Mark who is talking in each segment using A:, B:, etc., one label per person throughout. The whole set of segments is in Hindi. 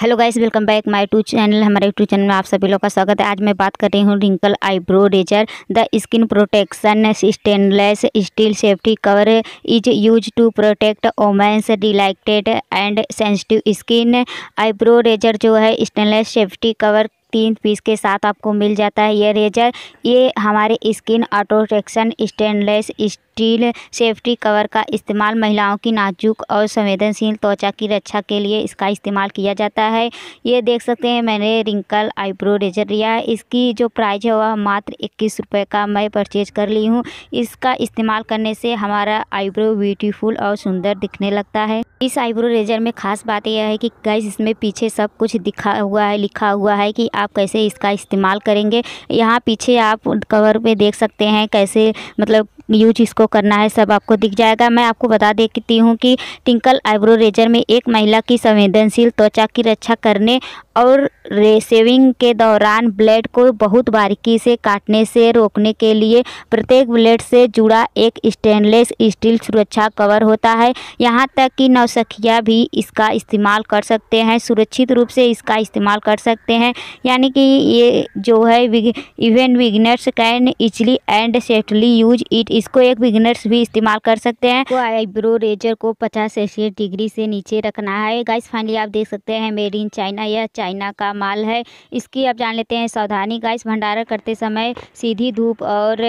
A: hello guys welcome back my to channel हमारे यूट्यूब चैनल में आप सभी लोग का स्वागत है आज मैं बात कर रही हूँ wrinkle eyebrow razor the skin protection stainless steel safety cover is use to protect women's delighted and sensitive skin eyebrow razor जो है स्टेनलेस सेफ्टी कवर तीन पीस के साथ आपको मिल जाता है ये रेजर ये हमारे स्किन ऑटोटेक्शन स्टेनलेस स्टील सेफ्टी कवर का इस्तेमाल महिलाओं की नाजुक और संवेदनशील त्वचा की रक्षा के लिए इसका इस्तेमाल किया जाता है ये देख सकते हैं मैंने रिंकल आईब्रो रेजर लिया है इसकी जो प्राइस है वह मात्र इक्कीस रुपये का मैं परचेज कर ली हूँ इसका इस्तेमाल करने से हमारा आईब्रो ब्यूटीफुल और सुंदर दिखने लगता है इस आईब्रो रेजर में खास बात यह है कि गैस इसमें पीछे सब कुछ दिखा हुआ है लिखा हुआ है कि आप कैसे इसका इस्तेमाल करेंगे यहाँ पीछे आप कवर पे देख सकते हैं कैसे मतलब यूज इसको करना है सब आपको दिख जाएगा मैं आपको बता देती हूँ कि टिंकल आईब्रो रेजर में एक महिला की संवेदनशील त्वचा की रक्षा करने और रेसेविंग के दौरान ब्लेड को बहुत बारीकी से काटने से रोकने के लिए प्रत्येक ब्लेड से जुड़ा एक स्टेनलेस स्टील सुरक्षा कवर होता है यहाँ तक कि नौसखिया भी इसका इस्तेमाल कर सकते हैं सुरक्षित रूप से इसका इस्तेमाल कर सकते हैं यानी कि ये जो है even beginners can easily and safely use it इसको एक बिगनर्स भी इस्तेमाल कर सकते हैं तो आईब्रो रेजर को पचास सेल्सियस डिग्री से नीचे रखना है गाइस फाइनली आप देख सकते हैं मेड इन चाइना या चाइना का माल है इसकी आप जान लेते हैं सावधानी गाइस भंडारा करते समय सीधी धूप और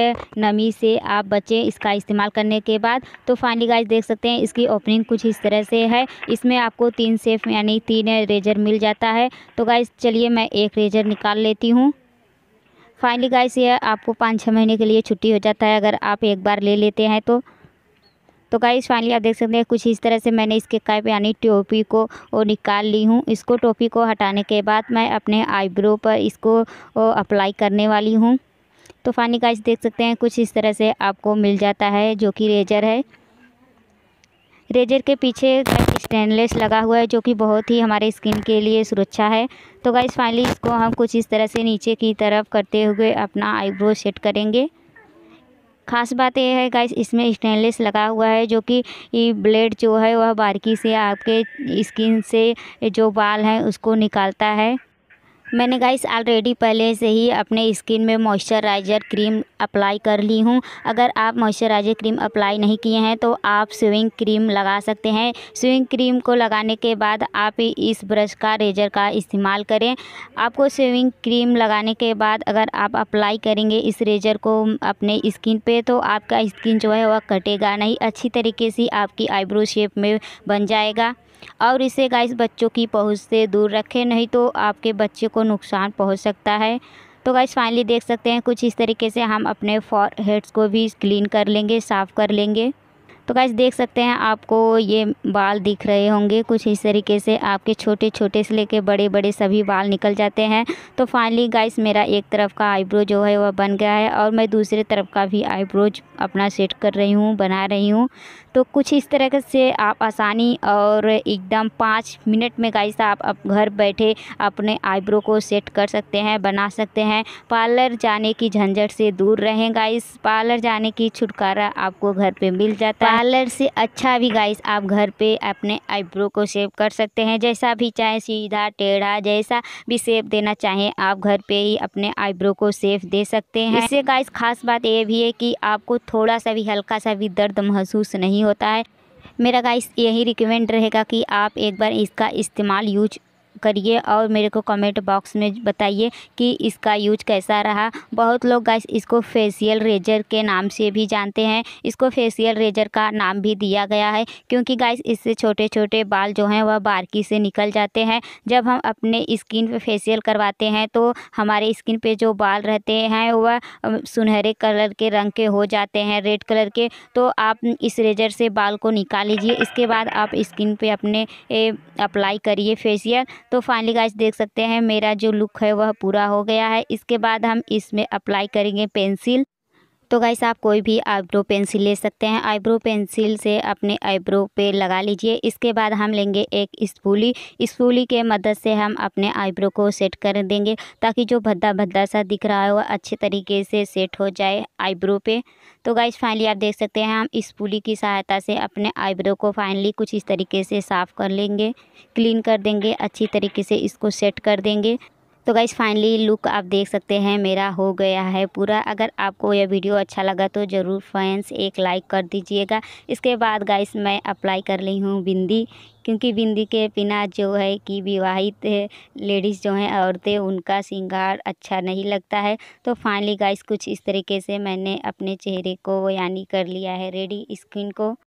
A: नमी से आप बचें इसका इस्तेमाल करने के बाद तो फाइनली गाइस देख सकते हैं इसकी ओपनिंग कुछ इस तरह से है इसमें आपको तीन सेफ यानी तीन रेजर मिल जाता है तो गाइस चलिए मैं एक रेजर निकाल लेती हूँ फाइनली गाइस ये आपको पाँच छः महीने के लिए छुट्टी हो जाता है अगर आप एक बार ले लेते हैं तो तो गाइस फाइनली आप देख सकते हैं कुछ इस तरह से मैंने इसके कैप यानी टोपी को और निकाल ली हूँ इसको टोपी को हटाने के बाद मैं अपने आईब्रो पर इसको अप्लाई करने वाली हूँ तो फाइनली गाइस देख सकते हैं कुछ इस तरह से आपको मिल जाता है जो कि रेजर है रेजर के पीछे स्टेनलेस लगा हुआ है जो कि बहुत ही हमारे स्किन के लिए सुरक्षा है तो गाइस फाइनली इसको हम कुछ इस तरह से नीचे की तरफ करते हुए अपना आईब्रो सेट करेंगे खास बात यह है गाइस इसमें स्टेनलेस लगा हुआ है जो कि ब्लेड जो है वह बारीकी से आपके स्किन से जो बाल हैं उसको निकालता है मैंने गाइस ऑलरेडी पहले से ही अपने स्किन में मॉइस्चराइज़र क्रीम अप्लाई कर ली हूँ अगर आप मॉइस्चराइज़र क्रीम अप्लाई नहीं किए हैं तो आप स्विंग क्रीम लगा सकते हैं स्विंग क्रीम को लगाने के बाद आप इस ब्रश का रेजर का इस्तेमाल करें आपको स्विंग क्रीम लगाने के बाद अगर आप अप्लाई करेंगे इस रेजर को अपने स्किन पर तो आपका स्किन जो है वह कटेगा नहीं अच्छी तरीके से आपकी आईब्रो शेप में बन जाएगा और इसे गाइस बच्चों की पहुँच से दूर रखें नहीं तो आपके बच्चे को नुकसान पहुँच सकता है तो गाइस फाइनली देख सकते हैं कुछ इस तरीके से हम अपने फॉर हेड्स को भी क्लीन कर लेंगे साफ़ कर लेंगे तो गाइज देख सकते हैं आपको ये बाल दिख रहे होंगे कुछ इस तरीके से आपके छोटे छोटे से लेके बड़े बड़े सभी बाल निकल जाते हैं तो फाइनली गाइस मेरा एक तरफ का आईब्रो जो है वह बन गया है और मैं दूसरे तरफ का भी आईब्रोज अपना सेट कर रही हूँ बना रही हूँ तो कुछ इस तरह से आप आसानी और एकदम पाँच मिनट में गाइस आप, घर बैठे अपने आईब्रो को सेट कर सकते हैं बना सकते हैं पार्लर जाने की झंझट से दूर रहें गाइस पार्लर जाने की छुटकारा आपको घर पर मिल जाता है पार्लर से अच्छा भी गाइस आप घर पे अपने आईब्रो को शेप कर सकते हैं जैसा भी चाहे सीधा टेढ़ा जैसा भी शेप देना चाहें आप घर पे ही अपने आईब्रो को शेप दे सकते हैं इससे गाइस खास बात यह भी है कि आपको थोड़ा सा भी हल्का सा भी दर्द महसूस नहीं होता है मेरा गाइस यही रिकमेंड रहेगा कि आप एक बार इसका इस्तेमाल यूज करिए और मेरे को कमेंट बॉक्स में बताइए कि इसका यूज कैसा रहा बहुत लोग गाइस इसको फेशियल रेजर के नाम से भी जानते हैं इसको फेशियल रेजर का नाम भी दिया गया है क्योंकि गाइस इससे छोटे छोटे बाल जो हैं वह बारकी से निकल जाते हैं जब हम अपने स्किन पे फेशियल करवाते हैं तो हमारे स्किन पर जो बाल रहते हैं वह सुनहरे कलर के रंग के हो जाते हैं रेड कलर के तो आप इस रेजर से बाल को निकाल लीजिए इसके बाद आप स्किन पर अपने अप्लाई करिए फेसियल तो फाइनली गाइस देख सकते हैं मेरा जो लुक है वह पूरा हो गया है इसके बाद हम इसमें अप्लाई करेंगे पेंसिल तो गाइस आप कोई भी आईब्रो पेंसिल ले सकते हैं आईब्रो पेंसिल से अपने आईब्रो पे लगा लीजिए इसके बाद हम लेंगे एक स्पूली स्पूली के मदद से हम अपने आईब्रो को सेट कर देंगे ताकि जो भद्दा भद्दा सा दिख रहा है वह अच्छे तरीके से सेट हो जाए आईब्रो पे तो गाइस फाइनली आप देख सकते हैं हम स्पूली की सहायता से अपने आईब्रो को फाइनली कुछ इस तरीके से साफ़ कर लेंगे क्लीन कर देंगे अच्छी तरीके से इसको सेट कर देंगे तो गाइज़ फाइनली लुक आप देख सकते हैं मेरा हो गया है पूरा अगर आपको यह वीडियो अच्छा लगा तो ज़रूर फैंस एक लाइक कर दीजिएगा इसके बाद गाइस मैं अप्लाई कर ली हूँ बिंदी क्योंकि बिंदी के बिना जो है कि विवाहित लेडीज़ जो हैं औरतें उनका श्रृंगार अच्छा नहीं लगता है तो फाइनली गाइस कुछ इस तरीके से मैंने अपने चेहरे को यानी कर लिया है रेडी स्किन को